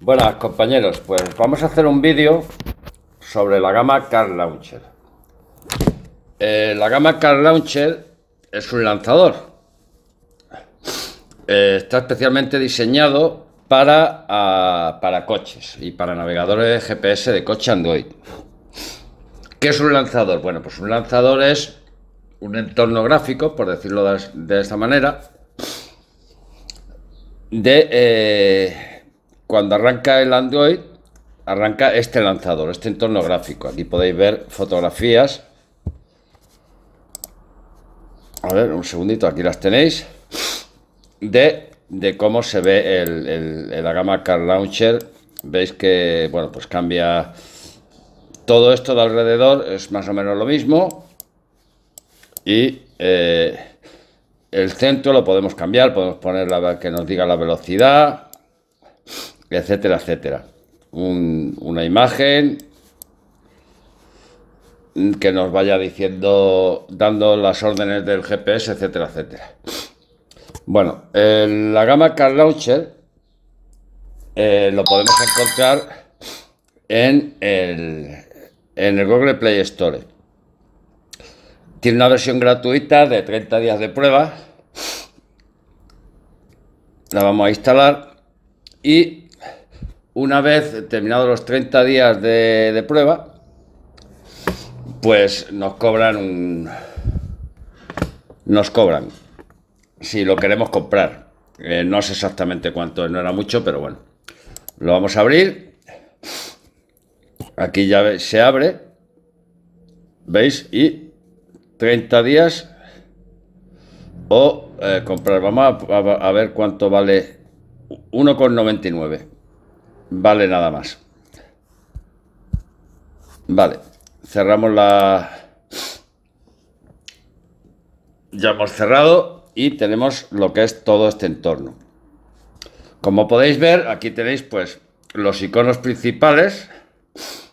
Buenas compañeros, pues vamos a hacer un vídeo sobre la gama Car Launcher. Eh, la gama Car Launcher es un lanzador. Eh, está especialmente diseñado para, ah, para coches y para navegadores GPS de coche Android. ¿Qué es un lanzador? Bueno, pues un lanzador es un entorno gráfico, por decirlo de, esta manera, de... Eh, cuando arranca el Android, arranca este lanzador, este entorno gráfico. Aquí podéis ver fotografías. A ver, un segundito, aquí las tenéis. De, de cómo se ve el, la gama Car Launcher. Veis que, bueno, pues cambia todo esto de alrededor, es más o menos lo mismo. Y eh, el centro lo podemos cambiar, podemos poner la que nos diga la velocidad, etcétera, etcétera. una imagen que nos vaya diciendo, dando las órdenes del GPS, etcétera, etcétera. Bueno, la gama Car Launcher eh, lo podemos encontrar en el, en el Google Play Store. Tiene una versión gratuita de 30 días de prueba. La vamos a instalar y una vez terminados los 30 días de, prueba, pues nos cobran un... Nos cobran. Si lo queremos comprar. Eh, no sé exactamente cuánto, no era mucho, pero bueno. Lo vamos a abrir. Aquí ya se abre. ¿Veis? Y 30 días o eh, comprar. Vamos a, ver cuánto vale 1,99. Vale, nada más. Vale, cerramos la... Ya hemos cerrado y tenemos lo que es todo este entorno. Como podéis ver, aquí tenéis pues los iconos principales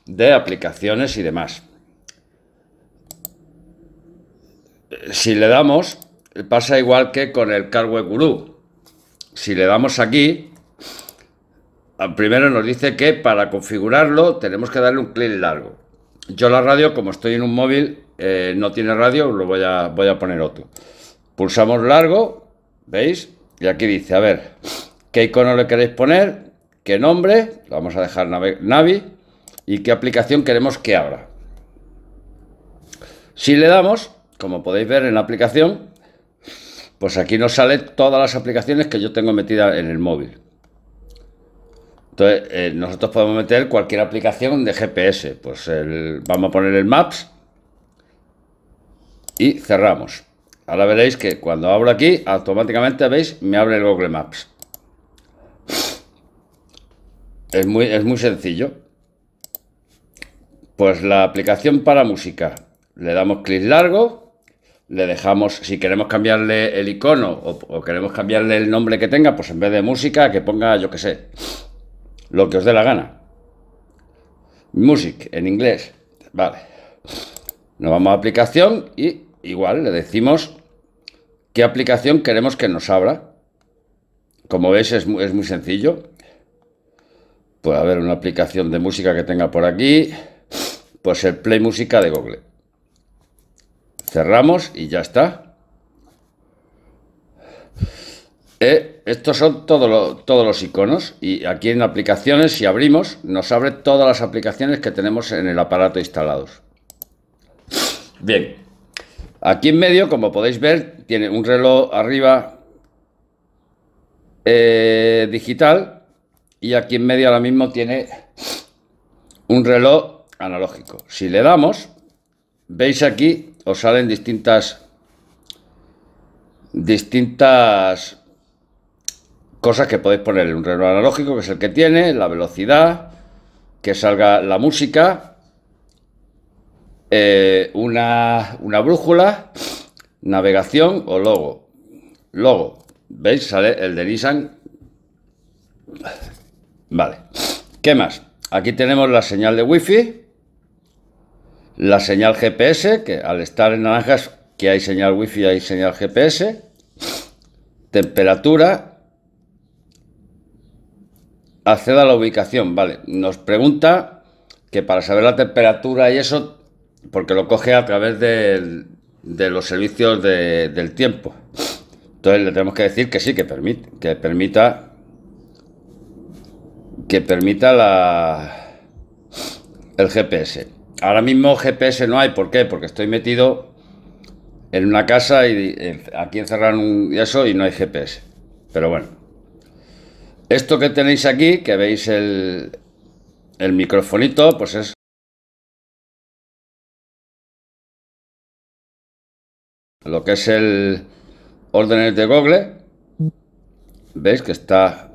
de aplicaciones y demás. Si le damos, pasa igual que con el cargo Guru. Si le damos aquí, Ah, primero nos dice que para configurarlo tenemos que darle un clic largo. Yo la radio, como estoy en un móvil, eh, no tiene radio, lo voy a, poner otro. Pulsamos largo, ¿veis? Y aquí dice, a ver, ¿qué icono le queréis poner? ¿Qué nombre? Lo vamos a dejar Navi. ¿Y qué aplicación queremos que abra? Si le damos, como podéis ver en la aplicación, pues aquí nos sale todas las aplicaciones que yo tengo metida en el móvil. Entonces, eh, nosotros podemos meter cualquier aplicación de GPS. Pues vamos a poner el Maps y cerramos. Ahora veréis que cuando abro aquí, automáticamente, veis, me abre el Google Maps. Es muy, es muy sencillo. Pues la aplicación para música. Le damos clic largo. Le dejamos, si queremos cambiarle el icono o, o queremos cambiarle el nombre que tenga, pues en vez de música, que ponga, yo qué sé, lo que os dé la gana. Music en inglés. Vale. Nos vamos a aplicación y igual le decimos qué aplicación queremos que nos abra. Como veis es muy, sencillo. Puede haber una aplicación de música que tenga por aquí. Pues el Play Música de Google. Cerramos y ya está. Eh, estos son todos los iconos y aquí en aplicaciones, si abrimos, nos abre todas las aplicaciones que tenemos en el aparato instalados. Bien, aquí en medio, como podéis ver, tiene un reloj arriba eh, digital y aquí en medio ahora mismo tiene un reloj analógico. Si le damos, veis aquí, os salen distintas distintas Cosas que podéis poner un reloj analógico, que es el que tiene, la velocidad, que salga la música, eh, una, brújula, navegación o logo. Logo, ¿veis? Sale el de Nissan. Vale. ¿Qué más? Aquí tenemos la señal de wifi la señal GPS, que al estar en naranjas, que hay señal wifi, hay señal GPS, temperatura, acceda a la ubicación, vale. Nos pregunta que para saber la temperatura y eso, porque lo coge a través de, de los servicios del tiempo. Entonces le tenemos que decir que sí, que, permite, que permita que permita la, el GPS. Ahora mismo GPS no hay, ¿por qué? Porque estoy metido en una casa y aquí encerran un, y eso y no hay GPS. Pero bueno. Esto que tenéis aquí, que veis el, el microfonito, pues es lo que es el órdenes de Google. ¿Veis que está...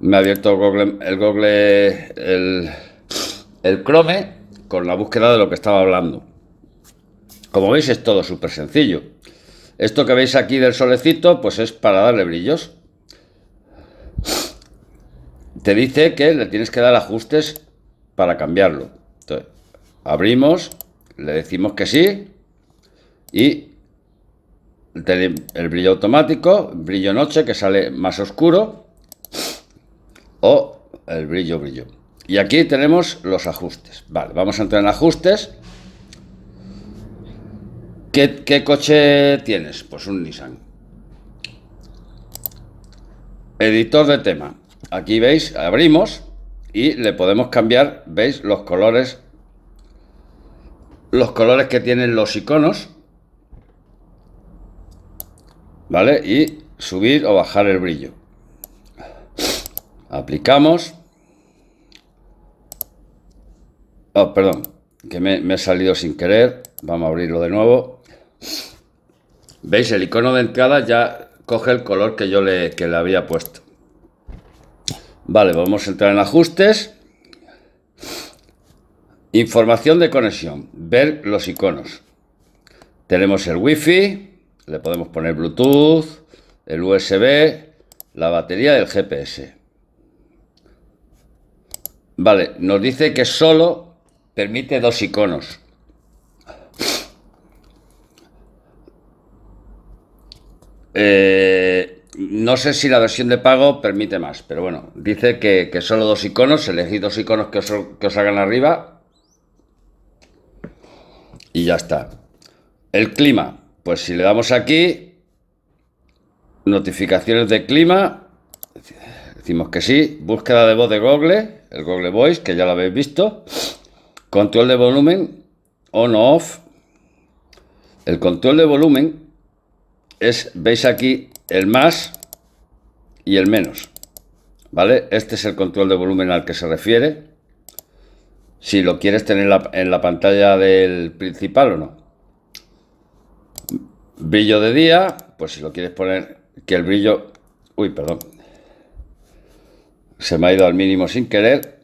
Me ha abierto el Google, el, Google, el, el Chrome con la búsqueda de lo que estaba hablando. Como veis es todo súper sencillo. Esto que veis aquí del solecito, pues es para darle brillos te dice que le tienes que dar ajustes para cambiarlo. Entonces, abrimos, le decimos que sí y el brillo automático, brillo noche que sale más oscuro o el brillo brillo. Y aquí tenemos los ajustes. Vale, vamos a entrar en ajustes. ¿Qué, qué coche tienes? Pues un Nissan. Editor de tema aquí veis, abrimos y le podemos cambiar, veis, los colores, los colores que tienen los iconos, ¿vale? Y subir o bajar el brillo. Aplicamos. Oh, perdón, que me, he salido sin querer. Vamos a abrirlo de nuevo. ¿Veis? El icono de entrada ya coge el color que yo le, que le había puesto. Vale, vamos a entrar en ajustes. Información de conexión. Ver los iconos. Tenemos el wifi Le podemos poner Bluetooth, el USB, la batería del GPS. Vale, nos dice que solo permite dos iconos. Eh, no sé si la versión de pago permite más, pero bueno, dice que, solo dos iconos, elegid dos iconos que os, que os hagan arriba y ya está. El clima, pues si le damos aquí, notificaciones de clima, decimos que sí, búsqueda de voz de Google, el Google Voice, que ya lo habéis visto, control de volumen, on off. El control de volumen es, veis aquí, el más, y el menos. ¿Vale? Este es el control de volumen al que se refiere. Si lo quieres tener en la, pantalla del principal o no. Brillo de día, pues si lo quieres poner que el brillo... Uy, perdón. Se me ha ido al mínimo sin querer.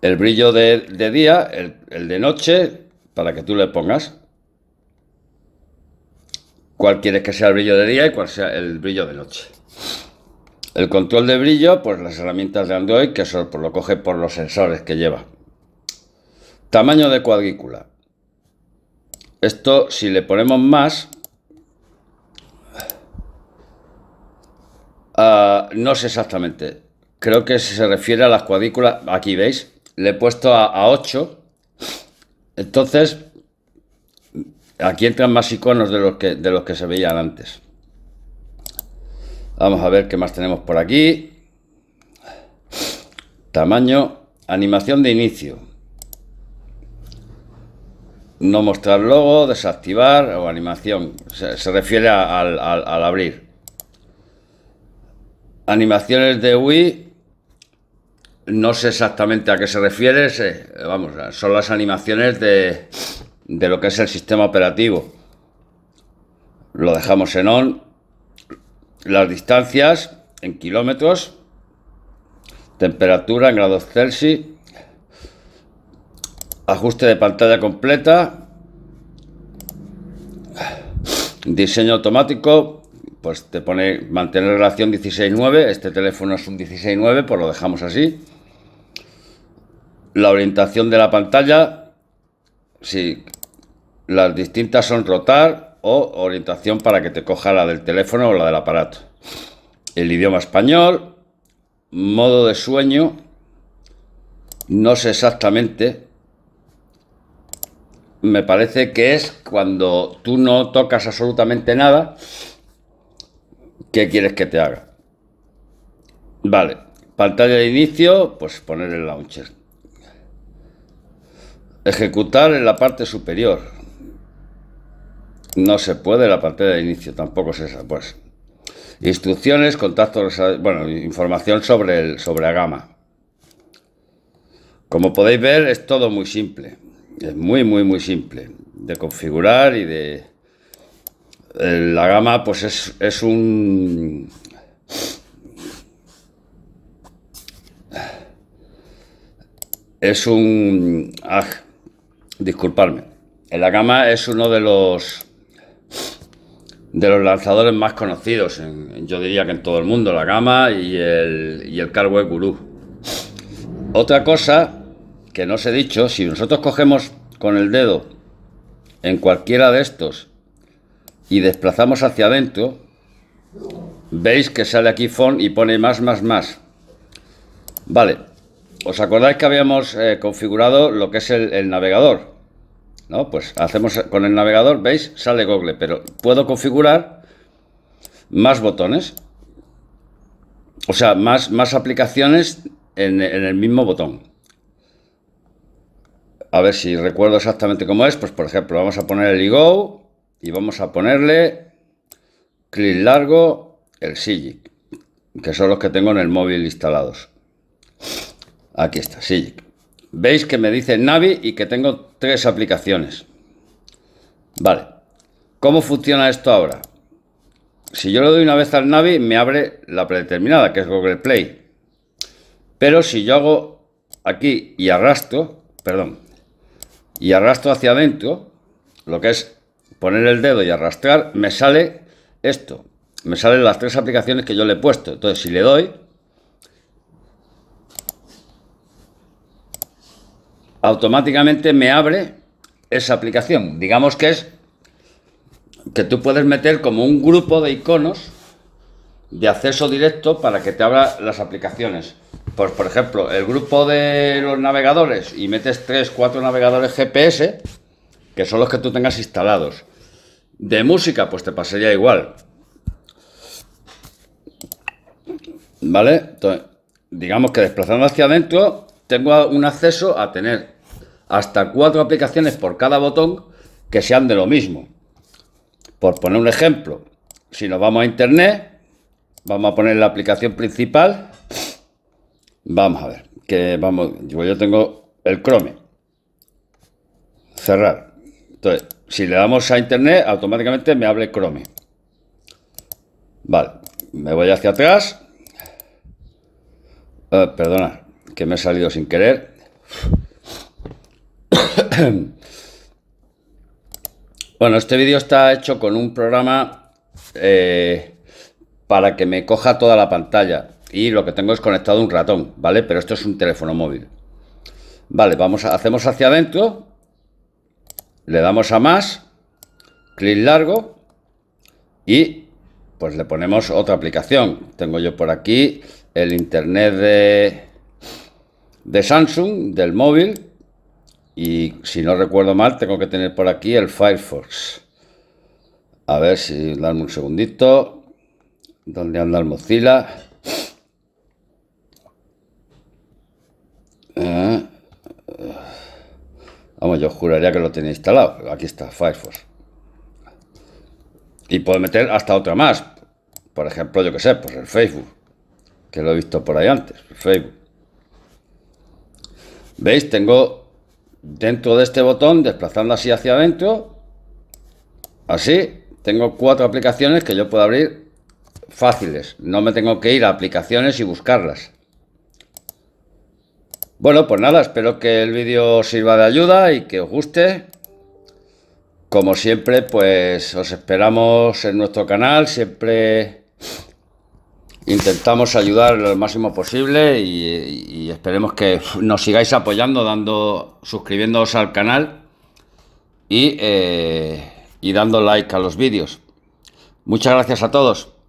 El brillo de, día, el de noche, para que tú le pongas cuál quieres que sea el brillo de día y cuál sea el brillo de noche. El control de brillo, pues las herramientas de Android, que eso pues, lo coge por los sensores que lleva. Tamaño de cuadrícula. Esto, si le ponemos más, ah, no sé exactamente. Creo que se refiere a las cuadrículas, aquí veis, le he puesto a, a 8. Entonces, Aquí entran más iconos de los que, de los que se veían antes. Vamos a ver qué más tenemos por aquí. Tamaño, animación de inicio. No mostrar logo, desactivar o animación. Se, refiere al, al abrir. Animaciones de Wii no sé exactamente a qué se refiere, vamos, son las animaciones de, de lo que es el sistema operativo. Lo dejamos en on, las distancias en kilómetros, temperatura en grados Celsius, ajuste de pantalla completa, diseño automático, pues te pone mantener relación 16.9, este teléfono es un 16.9, pues lo dejamos así. La orientación de la pantalla, si las distintas son rotar o orientación para que te coja la del teléfono o la del aparato. El idioma español, modo de sueño, no sé exactamente. Me parece que es cuando tú no tocas absolutamente nada. ¿Qué quieres que te haga? Vale, pantalla de inicio, pues poner el launcher. Ejecutar en la parte superior. No se puede, la parte de inicio tampoco es esa, pues. Instrucciones, contactos, bueno, información sobre, el, sobre la gama. Como podéis ver, es todo muy simple. Es muy, muy, muy simple. De configurar y de... Eh, la gama, pues es, un... Es un... Ah, disculparme. La gama es uno de los de los lanzadores más conocidos, yo diría que en todo el mundo, la gama y el, y el gurú. Otra cosa que no os he dicho, si nosotros cogemos con el dedo en cualquiera de estos y desplazamos hacia adentro, veis que sale aquí font y pone más, más, más. Vale, ¿os acordáis que habíamos eh, configurado lo que es el navegador? ¿no? Pues hacemos con el navegador, veis, sale Google, pero puedo configurar más botones, o sea, más, más aplicaciones en, el mismo botón. A ver si recuerdo exactamente cómo es, pues por ejemplo, vamos a poner el iGo y vamos a ponerle clic largo, el Sigic, que son los que tengo en el móvil instalados. Aquí está, Sigic. Veis que me dice Navi y que tengo tres aplicaciones. Vale. ¿Cómo funciona esto ahora? Si yo le doy una vez al Navi, me abre la predeterminada, que es Google Play. Pero si yo hago aquí y arrastro, perdón, y arrastro hacia adentro, lo que es poner el dedo y arrastrar, me sale esto. Me salen las tres aplicaciones que yo le he puesto. Entonces, si le doy, automáticamente me abre esa aplicación. Digamos que es que tú puedes meter como un grupo de iconos de acceso directo para que te abra las aplicaciones. Pues por ejemplo, el grupo de los navegadores y metes 3, 4 navegadores GPS, que son los que tú tengas instalados. De música, pues te pasaría igual. ¿Vale? Entonces, digamos que desplazando hacia adentro, tengo un acceso a tener hasta cuatro aplicaciones por cada botón que sean de lo mismo. Por poner un ejemplo, si nos vamos a internet, vamos a poner la aplicación principal. Vamos a ver, que vamos, yo, tengo el Chrome. Cerrar. Entonces, si le damos a internet, automáticamente me abre Chrome. Vale, me voy hacia atrás. Eh, que me ha salido sin querer. bueno, este vídeo está hecho con un programa eh, para que me coja toda la pantalla. Y lo que tengo es conectado un ratón, ¿vale? Pero esto es un teléfono móvil. Vale, vamos a, hacemos hacia adentro. Le damos a más. Clic largo. Y pues le ponemos otra aplicación. Tengo yo por aquí el internet de de Samsung, del móvil. Y si no recuerdo mal, tengo que tener por aquí el Firefox. A ver si Dame un segundito. ¿Dónde anda el Mozilla? Ah. vamos, yo juraría que lo tenía instalado. Aquí está, Firefox. Y puedo meter hasta otra más. Por ejemplo, yo que sé, pues el Facebook. Que lo he visto por ahí antes. Facebook. ¿Veis? Tengo dentro de este botón, desplazando así hacia adentro, así, tengo cuatro aplicaciones que yo puedo abrir fáciles. No me tengo que ir a aplicaciones y buscarlas. Bueno, pues nada, espero que el vídeo sirva de ayuda y que os guste. Como siempre, pues os esperamos en nuestro canal, siempre Intentamos ayudar lo máximo posible y, esperemos que nos sigáis apoyando, dando, suscribiéndoos al canal y, eh, y dando like a los vídeos. Muchas gracias a todos.